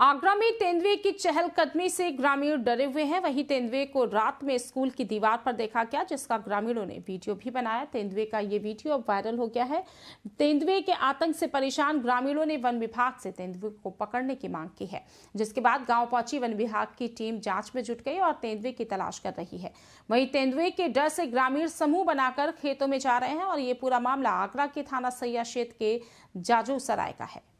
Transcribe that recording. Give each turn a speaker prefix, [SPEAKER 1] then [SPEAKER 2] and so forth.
[SPEAKER 1] आगरा में तेंदुए की चहलकदमी से ग्रामीण डरे हुए हैं वहीं तेंदुए को रात में स्कूल की दीवार पर देखा गया जिसका ग्रामीणों ने वीडियो भी बनाया तेंदुए का ये वीडियो अब वायरल हो गया है तेंदुए के आतंक से परेशान ग्रामीणों ने वन विभाग से तेंदुए को पकड़ने की मांग की है जिसके बाद गाँव पहुंची वन विभाग की टीम जाँच में जुट गई और तेंदुए की तलाश कर रही है वही तेंदुए के डर से ग्रामीण समूह बनाकर खेतों में जा रहे हैं और ये पूरा मामला आगरा के थाना सैया क्षेत्र के जाजू सराय का है